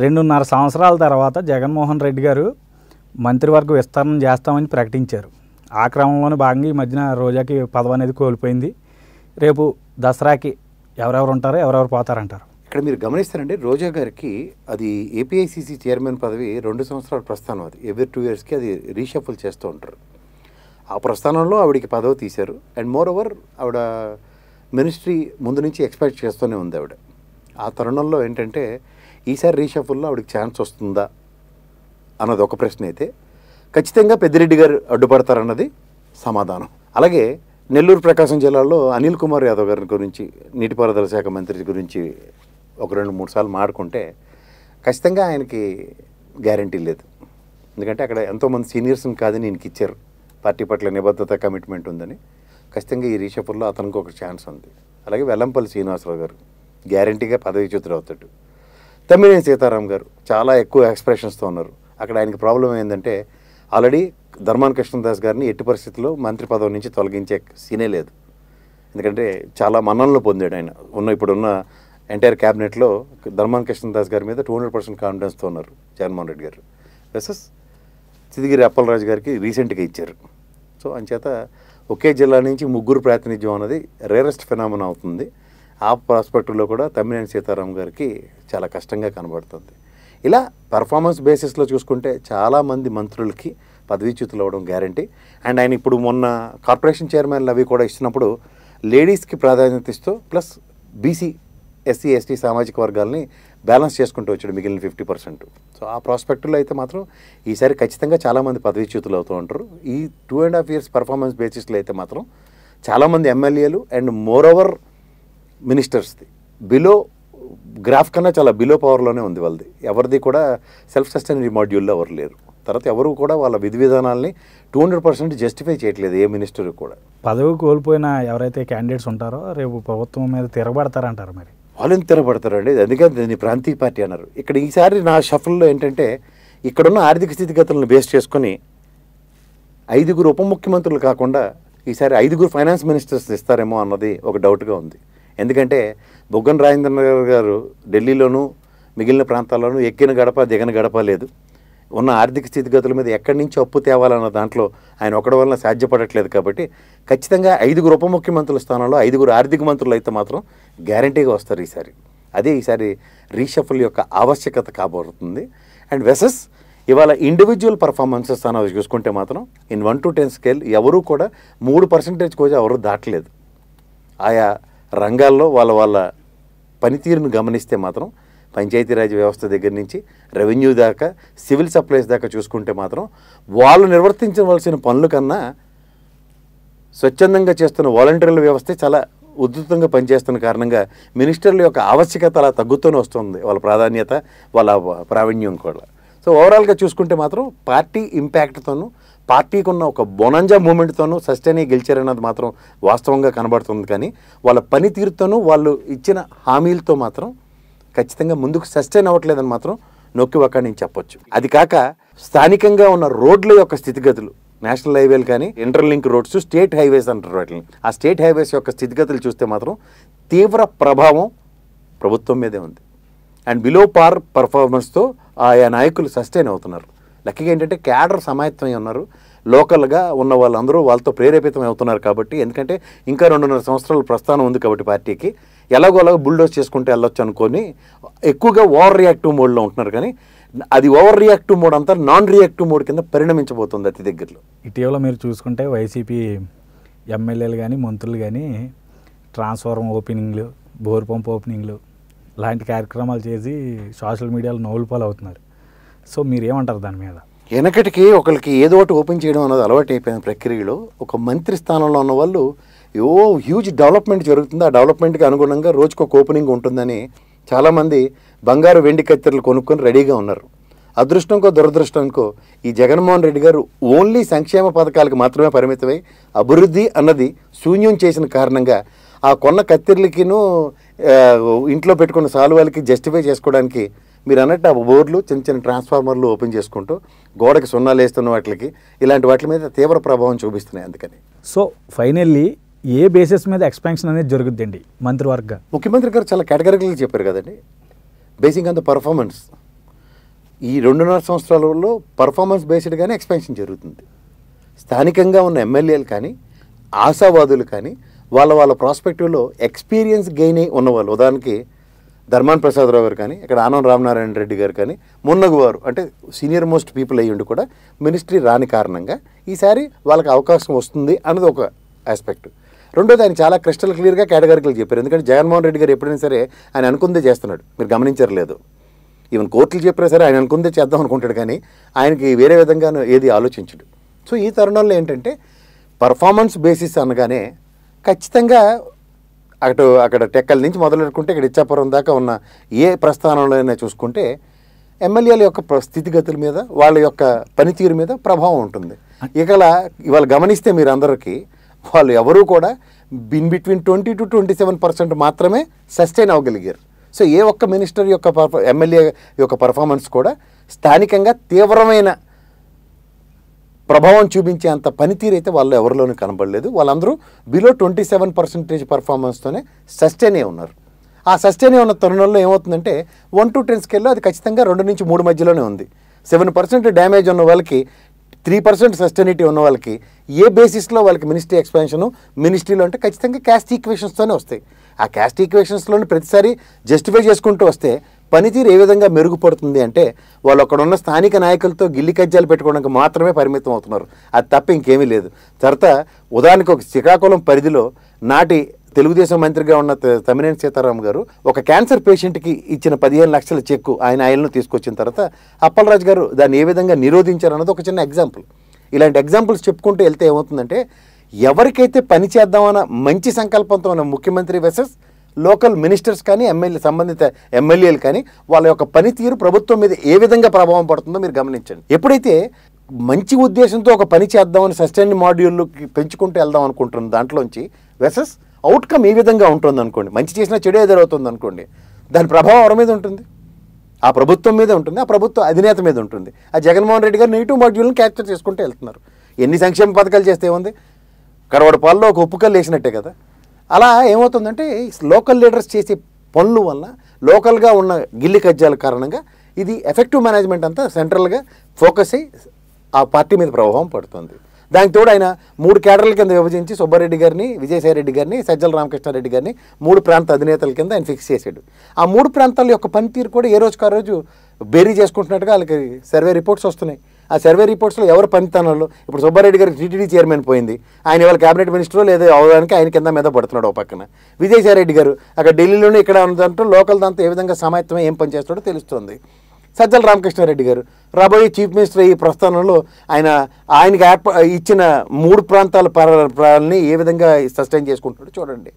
రెండున్నర సంవత్సరాల తర్వాత జగన్మోహన్ రెడ్డి గారు మంత్రివర్గ విస్తరణ చేస్తామని ప్రకటించారు ఆ క్రమంలోనే భాగంగా ఈ మధ్యన రోజాకి పదవి అనేది కోల్పోయింది రేపు దసరాకి ఎవరెవరు ఉంటారో ఎవరెవరు పోతారంటారు ఇక్కడ మీరు గమనిస్తారండి రోజా గారికి అది ఏపీఐసీసీ చైర్మన్ పదవి రెండు సంవత్సరాల ప్రస్థానం అది ఎవ్రీ టూ ఇయర్స్కి అది రీషఫుల్ చేస్తూ ఉంటారు ఆ ప్రస్థానంలో ఆవిడికి పదవి తీశారు అండ్ మోర్ ఓవర్ ఆవిడ మినిస్ట్రీ ముందు నుంచి ఎక్స్పెక్ట్ చేస్తూనే ఉంది ఆవిడ ఆ తరుణంలో ఏంటంటే ఈసారి రీషఫుల్లో ఆవిడకి ఛాన్స్ వస్తుందా అన్నది ఒక ప్రశ్న అయితే ఖచ్చితంగా పెద్దిరెడ్డి గారు అడ్డుపడతారన్నది సమాధానం అలాగే నెల్లూరు ప్రకాశం జిల్లాలో అనిల్ కుమార్ యాదవ్ గారి గురించి నీటిపారుదల శాఖ మంత్రి గురించి ఒక రెండు మూడు సార్లు మాడుకుంటే ఖచ్చితంగా ఆయనకి గ్యారంటీ లేదు ఎందుకంటే అక్కడ ఎంతోమంది సీనియర్స్ని కాదని ఈయనకి ఇచ్చారు పార్టీ పట్ల నిబద్ధత కమిట్మెంట్ ఉందని ఖచ్చితంగా ఈ రీషఫుల్లో అతనికి ఒక ఛాన్స్ ఉంది అలాగే వెల్లంపల్లి శ్రీనివాసరావు గారు గ్యారంటీగా పదవీచ్యుతులు అవుతాడు తమ్మినేని సీతారాం గారు చాలా ఎక్కువ ఎక్స్ప్రెషన్స్తో ఉన్నారు అక్కడ ఆయనకి ప్రాబ్లం ఏంటంటే ఆల్రెడీ ధర్మాన్ కృష్ణదాస్ గారిని ఎట్టి పరిస్థితుల్లో మంత్రి పదవి నుంచి తొలగించే సీనే లేదు ఎందుకంటే చాలా మన్ననలు పొందాడు ఆయన ఉన్న ఇప్పుడున్న ఎంటైర్ క్యాబినెట్లో ధర్మాన్ కృష్ణదాస్ గారి మీద టూ హండ్రెడ్ పర్సెంట్ కాన్ఫిడెన్స్తో ఉన్నారు జగన్మోహన్ రెడ్డి గారు వెసస్ చిదిగిరి అప్పలరాజు గారికి రీసెంట్గా ఇచ్చారు సో అంచేత ఒకే జిల్లా నుంచి ముగ్గురు ప్రాతినిధ్యం అన్నది రేరెస్ట్ ఫినామన్ అవుతుంది ఆ ప్రాస్పెక్టులో కూడా తమ్మినేని సీతారాం గారికి చాలా కష్టంగా కనబడుతుంది ఇలా పెర్ఫార్మెన్స్ బేసిస్లో చూసుకుంటే చాలామంది మంత్రులకి పదవీచ్యుతులు అవ్వడం గ్యారంటీ అండ్ ఆయన ఇప్పుడు మొన్న కార్పొరేషన్ చైర్మన్లు అవి కూడా ఇచ్చినప్పుడు లేడీస్కి ప్రాధాన్యత ఇస్తూ ప్లస్ బీసీ ఎస్సీ ఎస్టీ సామాజిక వర్గాలని బ్యాలెన్స్ చేసుకుంటూ వచ్చాడు మిగిలిన ఫిఫ్టీ పర్సెంట్ సో ఆ ప్రాస్పెక్టులో అయితే మాత్రం ఈసారి ఖచ్చితంగా చాలామంది పదవీచ్యుతులు అవుతూ ఉంటారు ఈ two and half years performance బేసిస్లో అయితే మాత్రం చాలామంది ఎమ్మెల్యేలు అండ్ మోర్ ఓవర్ మినిస్టర్స్ది బిలో గ్రాఫ్ కన్నా చాలా బిలో పవర్లోనే ఉంది వాళ్ళది ఎవరిది కూడా సెల్ఫ్ సస్టైనరీ మాడ్యూల్లో ఎవరు లేరు తర్వాత ఎవరు కూడా వాళ్ళ విధి విధానాల్ని టూ హండ్రెడ్ పర్సెంట్ జస్టిఫై చేయట్లేదు ఏ మినిస్టర్ కూడా పదవి కోల్పోయిన ఎవరైతే క్యాండిడేట్స్ ఉంటారో రేపు ప్రభుత్వం మీద తిరగబడతారంటారు మరి వాళ్ళని తిరగబడతారండి అందుకని దీన్ని ప్రాంతీయ పార్టీ అన్నారు ఇక్కడ ఈసారి నా షఫల్లో ఏంటంటే ఇక్కడున్న ఆర్థిక స్థితిగతులను బేస్ చేసుకొని ఐదుగురు ఉప ముఖ్యమంత్రులు కాకుండా ఈసారి ఐదుగురు ఫైనాన్స్ మినిస్టర్స్ ఇస్తారేమో అన్నది ఒక డౌట్గా ఉంది ఎందుకంటే బొగ్గన రాజేంద్రనగర్ గారు ఢిల్లీలోనూ మిగిలిన ప్రాంతాల్లోనూ ఎక్కిన గడప దిగన గడప లేదు ఉన్న ఆర్థిక స్థితిగతుల మీద ఎక్కడి నుంచి అప్పు తేవాలన్న దాంట్లో ఆయన ఒకటి వలన సాధ్యపడట్లేదు కాబట్టి ఖచ్చితంగా ఐదుగురు ఉప ముఖ్యమంత్రుల స్థానంలో ఐదుగురు ఆర్థిక మంత్రులు అయితే మాత్రం గ్యారంటీగా వస్తారు ఈసారి అదే ఈసారి రీషఫుల్ యొక్క ఆవశ్యకత కాబోతుంది అండ్ వెసస్ ఇవాళ ఇండివిజువల్ పర్ఫార్మెన్సెస్ స్థానాలు చూసుకుంటే మాత్రం in one to ten scale ఎవరూ కూడా మూడు పర్సెంటేజ్ కోజా ఎవరు దాటలేదు ఆయా రంగాల్లో వాళ్ళ వాళ్ళ పనితీరును గమనిస్తే మాత్రం పంచాయతీరాజ్ వ్యవస్థ దగ్గర నుంచి రెవెన్యూ దాకా సివిల్ సప్లైస్ దాకా చూసుకుంటే మాత్రం వాళ్ళు నిర్వర్తించవలసిన పనుల కన్నా స్వచ్ఛందంగా చేస్తున్న వాలంటీర్ల వ్యవస్థ చాలా ఉధృతంగా పనిచేస్తున్న కారణంగా మినిస్టర్ల యొక్క ఆవశ్యకత అలా తగ్గుతూనే వస్తుంది వాళ్ళ ప్రాధాన్యత వాళ్ళ ప్రావీణ్యం కూడా సో ఓవరాల్గా చూసుకుంటే మాత్రం పార్టీ ఇంపాక్ట్తోనూ పార్టీకి ఉన్న ఒక బొనంజ మూమెంట్తోనూ సస్టైన్ అయ్యి గెలిచారన్నది మాత్రం వాస్తవంగా కనబడుతుంది కానీ వాళ్ళ పనితీరుతోనూ వాళ్ళు ఇచ్చిన హామీలతో మాత్రం ఖచ్చితంగా ముందుకు సస్టైన్ అవ్వట్లేదని మాత్రం నొక్కి ఒక నేను చెప్పొచ్చు అది కాక స్థానికంగా ఉన్న రోడ్ల యొక్క స్థితిగతులు నేషనల్ హైవేలు కానీ ఇంటర్లింక్ రోడ్స్ స్టేట్ హైవేస్ అంటారు వాటిని ఆ స్టేట్ హైవేస్ యొక్క స్థితిగతులు చూస్తే మాత్రం తీవ్ర ప్రభావం ప్రభుత్వం మీదే ఉంది అండ్ బిలో పార్ పర్ఫార్మెన్స్తో ఆయా నాయకులు సస్టైన్ అవుతున్నారు లక్కీగా ఏంటంటే క్యాడర్ సమాయత్తమై ఉన్నారు లోకల్గా ఉన్న వాళ్ళందరూ వాళ్ళతో ప్రేరేపితం అవుతున్నారు కాబట్టి ఎందుకంటే ఇంకా రెండున్నర సంవత్సరాలు ప్రస్థానం ఉంది కాబట్టి పార్టీకి ఎలాగోలాగ బుల్డోస్ చేసుకుంటే వెళ్ళొచ్చు అనుకొని ఎక్కువగా ఓవర్ రియాక్టివ్ మోడ్లో ఉంటున్నారు కానీ అది ఓవర్ రియాక్టివ్ మోడ్ అంతా నాన్ రియాక్టివ్ మోడ్ కింద పరిణమించబోతుంది అతి దగ్గరలో ఇటీవల మీరు చూసుకుంటే వైసీపీ ఎమ్మెల్యేలు కానీ మంత్రులు కానీ ట్రాన్స్ఫార్మర్ ఓపెనింగ్లు బోర్ పంప్ ఓపెనింగ్లు లాంటి కార్యక్రమాలు చేసి సోషల్ మీడియాలో నవ్వులు అవుతున్నారు సో మీరేమంటారు దాని మీద వెనకటికి ఒకరికి ఏదో ఒకటి ఓపెన్ చేయడం అనేది అలవాటు అయిపోయిన ప్రక్రియలో ఒక మంత్రి స్థానంలో ఉన్న వాళ్ళు ఏవో హ్యూజ్ డెవలప్మెంట్ జరుగుతుంది ఆ డెవలప్మెంట్కి అనుగుణంగా రోజుకు ఒక ఓపెనింగ్ ఉంటుందని చాలామంది బంగారు వెండి కత్తెరలు కొనుక్కొని రెడీగా ఉన్నారు అదృష్టంకో దురదృష్టంకో ఈ జగన్మోహన్ రెడ్డి గారు ఓన్లీ సంక్షేమ పథకాలకు మాత్రమే పరిమితమై అభివృద్ధి అన్నది శూన్యం చేసిన కారణంగా ఆ కొన్న కత్తిరలకిను ఇంట్లో పెట్టుకున్న సాల్వాలకి జస్టిఫై చేసుకోవడానికి మీరు అన్నట్టు ఆ బోర్లు చిన్న చిన్న ట్రాన్స్ఫార్మర్లు ఓపెన్ చేసుకుంటూ గోడకి సున్నాలు వేస్తున్న వాటికి ఇలాంటి వాటి మీద తీవ్ర ప్రభావం చూపిస్తున్నాయి అందుకని సో ఫైనల్లీ ఏ బేసిస్ మీద ఎక్స్పాన్షన్ అనేది జరుగుద్దండి మంత్రివర్గ ముఖ్యమంత్రి గారు చాలా కేటగరీలు చెప్పారు కదండి బేసింగ్ ఆన్ ద పర్ఫార్మెన్స్ ఈ రెండున్నర సంవత్సరాలలో పర్ఫార్మెన్స్ బేస్డ్గానే ఎక్స్పాన్షన్ జరుగుతుంది స్థానికంగా ఉన్న ఎమ్మెల్యేలు కానీ ఆశావాదులు కానీ వాళ్ళ వాళ్ళ ప్రాస్పెక్టివ్లో ఎక్స్పీరియన్స్ గెయిన్ అయి ఉన్నవాళ్ళు ఉదాహరణకి ధర్మాన్ ప్రసాదరావు గారు కానీ ఇక్కడ ఆనంద్ రామనారాయణ రెడ్డి గారు కానీ మొన్నగు వారు అంటే సీనియర్ మోస్ట్ పీపుల్ అయ్యుండి కూడా మినిస్ట్రీ రాని కారణంగా ఈసారి వాళ్ళకి అవకాశం వస్తుంది అన్నది ఒక ఆస్పెక్ట్ రెండోది ఆయన చాలా క్రిస్టల్ క్లియర్గా కేటగారికలు చెప్పారు ఎందుకంటే జగన్మోహన్ రెడ్డి గారు ఎప్పుడైనా సరే ఆయన అనుకుందే చేస్తున్నాడు మీరు గమనించరలేదు ఈవెన్ కోర్టులు చెప్పినా సరే ఆయన అనుకుందే చేద్దాం అనుకుంటాడు కానీ ఆయనకి వేరే విధంగా ఏది ఆలోచించడు సో ఈ తరుణంలో ఏంటంటే పర్ఫార్మెన్స్ బేసిస్ అనగానే ఖచ్చితంగా అటు అక్కడ టెక్కల నుంచి మొదలెట్టుకుంటే ఇక్కడ ఇచ్చాపురం దాకా ఉన్న ఏ ప్రస్థానంలోనైనా చూసుకుంటే ఎమ్మెల్యేల యొక్క స్థితిగతుల మీద వాళ్ళ యొక్క పనితీరు మీద ప్రభావం ఉంటుంది ఇకలా ఇవాళ గమనిస్తే మీరందరికీ వాళ్ళు ఎవరూ కూడా బిన్ between twenty two twenty seven percent మాత్రమే సస్టైన్ అవ్వగలిగారు సో ఏ ఒక్క మినిస్టర్ యొక్క ఎమ్మెల్యే యొక్క పర్ఫార్మెన్స్ కూడా స్థానికంగా తీవ్రమైన ప్రభావం చూపించే అంత పనితీరు అయితే వాళ్ళు ఎవరిలోనూ కనబడలేదు వాళ్ళందరూ బిలో ట్వంటీ సెవెన్ పర్సెంటేజ్ పర్ఫార్మెన్స్తోనే సస్టైన్ అయి ఉన్నారు ఆ సస్టైన్ అయి ఉన్న తరుణంలో ఏమవుతుందంటే వన్ టు టెన్ స్కేల్లో అది ఖచ్చితంగా రెండు నుంచి మూడు మధ్యలోనే ఉంది సెవెన్ పర్సెంట్ డ్యామేజ్ ఉన్న వాళ్ళకి త్రీ పర్సెంట్ సస్టైనిటీ ఉన్న వాళ్ళకి ఏ బేసిస్లో వాళ్ళకి మినిస్ట్రీ ఎక్స్పెన్షన్ మినిస్ట్రీలో అంటే ఖచ్చితంగా క్యాస్ట్ ఈక్వేషన్స్తోనే వస్తాయి ఆ క్యాస్ట్ ఈక్వేషన్స్లోనే ప్రతిసారి జస్టిఫై చేసుకుంటూ వస్తే పనితీరు ఏ విధంగా మెరుగుపడుతుంది అంటే వాళ్ళు అక్కడ ఉన్న స్థానిక నాయకులతో గిల్లి కజ్జాలు పెట్టుకోవడానికి మాత్రమే పరిమితం అవుతున్నారు అది తప్ప ఇంకేమీ లేదు తర్వాత ఉదాహరణకు ఒక శ్రీకాకుళం పరిధిలో నాటి తెలుగుదేశం మంత్రిగా ఉన్న తమ్మినేని సీతారాం గారు ఒక క్యాన్సర్ పేషెంట్కి ఇచ్చిన పదిహేను లక్షల చెక్కు ఆయన ఆయనను తీసుకొచ్చిన తర్వాత అప్పలరాజు గారు దాన్ని ఏ విధంగా అన్నది ఒక చిన్న ఎగ్జాంపుల్ ఇలాంటి ఎగ్జాంపుల్స్ చెప్పుకుంటూ వెళ్తే ఏమవుతుందంటే ఎవరికైతే పని చేద్దామన్న మంచి సంకల్పంతో ఉన్న ముఖ్యమంత్రి వెసెస్ లోకల్ మినిస్టర్స్ కానీ ఎమ్మెల్యే సంబంధిత ఎమ్మెల్యేలు కానీ వాళ్ళ యొక్క పనితీరు ప్రభుత్వం మీద ఏ విధంగా ప్రభావం పడుతుందో మీరు గమనించండి ఎప్పుడైతే మంచి ఉద్దేశంతో ఒక పని చేద్దామని సస్టైన్ మాడ్యూల్కి పెంచుకుంటూ వెళ్దాం అనుకుంటుంది దాంట్లోంచి వెసస్ అవుట్కమ్ ఈ విధంగా ఉంటుంది అనుకోండి మంచి చేసినా చెడు ఎదురవుతుంది అనుకోండి దాని ప్రభావం ఎవరి మీద ఉంటుంది ఆ ప్రభుత్వం మీద ఉంటుంది ఆ ప్రభుత్వ అధినేత మీద ఉంటుంది ఆ జగన్మోహన్ రెడ్డి గారు నెగిటివ్ మాడ్యూల్ని క్యాప్చర్ చేసుకుంటూ వెళ్తున్నారు ఎన్ని సంక్షేమ పథకాలు చేస్తే ఉంది కడవడపాల్లో ఒక ఉప్పుకల్లు వేసినట్టే కదా అలా ఏమవుతుందంటే లోకల్ లీడర్స్ చేసే పనుల వల్ల లోకల్గా ఉన్న గిల్లి కజ్జాల కారణంగా ఇది ఎఫెక్టివ్ మేనేజ్మెంట్ అంతా సెంట్రల్గా ఫోకస్ అయ్యి ఆ పార్టీ మీద ప్రభావం పడుతుంది దానికి తోడు ఆయన మూడు కేటర్ల కింద విభజించి సుబ్బారెడ్డి గారిని విజయసాయిరెడ్డి గారిని సజ్జల రామకృష్ణారెడ్డి గారిని మూడు ప్రాంత అధినేతల కింద ఆయన ఫిక్స్ చేశాడు ఆ మూడు ప్రాంతాల యొక్క పనితీరు కూడా ఏ రోజుకారోజు రోజు బేరీ చేసుకుంటున్నట్టుగా వాళ్ళకి సర్వే రిపోర్ట్స్ వస్తున్నాయి ఆ సర్వే రిపోర్ట్స్లో ఎవరు పనితనాలు ఇప్పుడు సుబ్బారెడ్డి గారికి టీటీడీ చైర్మన్ పోయింది ఆయన ఇవాళ క్యాబినెట్ మినిస్టర్ లేదు అవడానికి ఆయన కింద మీద పడుతున్నాడు ఓ పక్కన విజయసాయిరెడ్డి గారు అక్కడ ఢిల్లీలోనే ఇక్కడ దాంట్లో లోకల్ దాంతో ఏ విధంగా సమాయత్తం ఏం పనిచేస్తాడో తెలుస్తుంది సజ్జల రామకృష్ణారెడ్డి గారు రాబోయే చీఫ్ మినిస్టర్ ఈ ప్రస్థానంలో ఆయన ఆయనకి ఏర్పా ఇచ్చిన మూడు ప్రాంతాల ప్రాణాలని ఏ విధంగా సస్టైన్ చేసుకుంటాడో చూడండి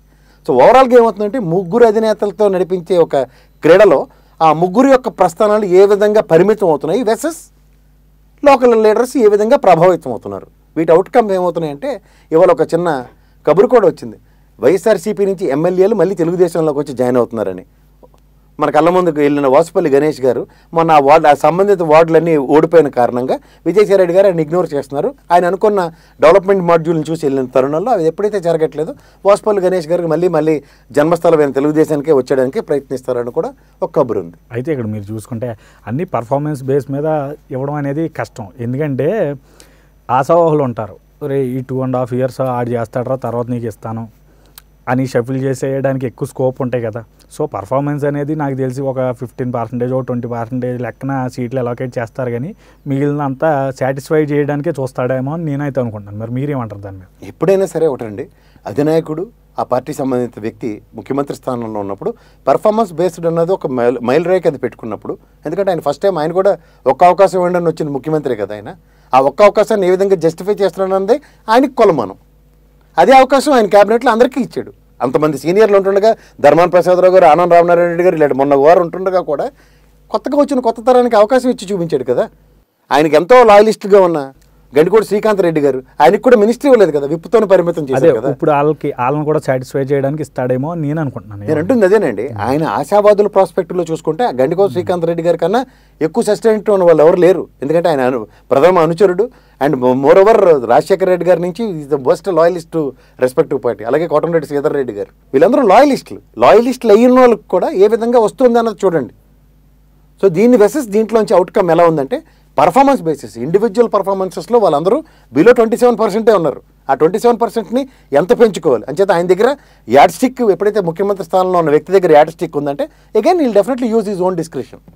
సో ఓవరాల్గా ఏమవుతుందంటే ముగ్గురు అధినేతలతో నడిపించే ఒక క్రీడలో ఆ ముగ్గురు యొక్క ప్రస్థానాలు ఏ విధంగా పరిమితం అవుతున్నాయి వెసెస్ లోకల్ లీడర్స్ ఏ విధంగా ప్రభావితం అవుతున్నారు వీటి అవుట్కమ్ ఏమవుతున్నాయంటే ఇవాళ ఒక చిన్న కబురు కూడా వచ్చింది వైఎస్ఆర్సీపీ నుంచి ఎమ్మెల్యేలు మళ్ళీ తెలుగుదేశంలోకి వచ్చి జాయిన్ అవుతున్నారని మన కళ్ళ ముందుకు వెళ్ళిన వాసుపల్లి గణేష్ గారు మొన్న ఆ వార్డు ఆ సంబంధిత వార్డులన్నీ ఓడిపోయిన కారణంగా విజయసాయిరెడ్డి గారు ఆయన ఇగ్నోర్ చేస్తున్నారు ఆయన అనుకున్న డెవలప్మెంట్ మాడ్యూల్ని చూసి వెళ్ళిన తరుణంలో అవి ఎప్పుడైతే జరగట్లేదు వాసుపల్లి గణేష్ గారికి మళ్ళీ మళ్ళీ జన్మస్థలమైన తెలుగుదేశానికి వచ్చేయడానికి ప్రయత్నిస్తారని కూడా ఒక కబురు ఉంది అయితే ఇక్కడ మీరు చూసుకుంటే అన్ని పర్ఫార్మెన్స్ బేస్ మీద ఇవ్వడం అనేది కష్టం ఎందుకంటే ఆశావాహులు ఉంటారు రే ఈ టూ అండ్ హాఫ్ ఇయర్స్ ఆడి చేస్తాడరా తర్వాత నీకు ఇస్తాను అని షఫిల్ చేసేయడానికి ఎక్కువ స్కోప్ ఉంటాయి కదా సో పర్ఫార్మెన్స్ అనేది నాకు తెలిసి ఒక ఫిఫ్టీన్ పర్సెంటేజ్ ఓ ట్వంటీ పర్సెంటేజ్ లెక్కన సీట్లు అలోకేట్ చేస్తారు కానీ మిగిలిన అంతా సాటిస్ఫై చేయడానికే చూస్తాడేమో అని నేనైతే అనుకుంటున్నాను మరి మీరేమంటారు దాని మీద ఎప్పుడైనా సరే ఒకటండి అధినాయకుడు ఆ పార్టీ సంబంధిత వ్యక్తి ముఖ్యమంత్రి స్థానంలో ఉన్నప్పుడు పర్ఫార్మెన్స్ బేస్డ్ అన్నది ఒక మైల్ మైల్ రేక్ అది పెట్టుకున్నప్పుడు ఎందుకంటే ఆయన ఫస్ట్ టైం ఆయన కూడా ఒక్క అవకాశం ఇవ్వండి వచ్చింది ముఖ్యమంత్రి కదా ఆయన ఆ ఒక్క అవకాశాన్ని ఏ విధంగా జస్టిఫై చేస్తున్నానన్నది ఆయనకు కొలమానం అదే అవకాశం ఆయన క్యాబినెట్లో అందరికీ ఇచ్చాడు అంతమంది సీనియర్లు ఉంటుండగా ధర్మాన ప్రసాదరావు గారు ఆనంద్ రామనారాయణ రెడ్డి గారు ఇలాంటి మొన్న వారు ఉంటుండగా కూడా కొత్తగా వచ్చిన కొత్త తరానికి అవకాశం ఇచ్చి చూపించాడు కదా ఆయనకి ఎంతో లాయలిస్ట్గా ఉన్న గండికోడు శ్రీకాంత్ రెడ్డి గారు ఆయనకు కూడా మినిస్ట్రీ ఇవ్వలేదు కదా విప్పుతోనే పరిమితం చేశారు కదా ఇప్పుడు వాళ్ళకి వాళ్ళని కూడా సాటిస్ఫై చేయడానికి ఇస్తాడేమో నేను అనుకుంటున్నాను నేను అంటుంది అదేనండి ఆయన ఆశావాదుల ప్రాస్పెక్ట్ లో చూసుకుంటే గండికోటి శ్రీకాంత్ రెడ్డి గారి కన్నా ఎక్కువ సస్టైనెంట్ ఉన్న వాళ్ళు ఎవరు లేరు ఎందుకంటే ఆయన ప్రథమ అనుచరుడు and moreover Rajasekhara Reddy గారి నుంచి is the best loyalist respective party అలాగే కోటంరెడ్డి శ్రీధర్ రెడ్డి గారు వీళ్ళందరూ లాయలిస్టులు లాయలిస్టులు అయిన వాళ్ళకి కూడా ఏ విధంగా వస్తుంది అన్నది చూడండి సో దీన్ని వెసెస్ దీంట్లోంచి అవుట్కమ్ ఎలా ఉందంటే పర్ఫార్మెన్స్ బేసిస్ ఇండివిజువల్ పర్ఫార్మెన్సెస్లో వాళ్ళందరూ బిలో ట్వంటీ సెవెన్ పర్సెంటే ఉన్నారు ఆ ట్వంటీ సెవెన్ పర్సెంట్ని ఎంత పెంచుకోవాలి అని చేత ఆయన దగ్గర యాడ్ స్టిక్ ఎప్పుడైతే ముఖ్యమంత్రి స్థానంలో ఉన్న వ్యక్తి దగ్గర యాడ్ స్టిక్ ఉందంటే అగైన్ ఈ definitely use is own description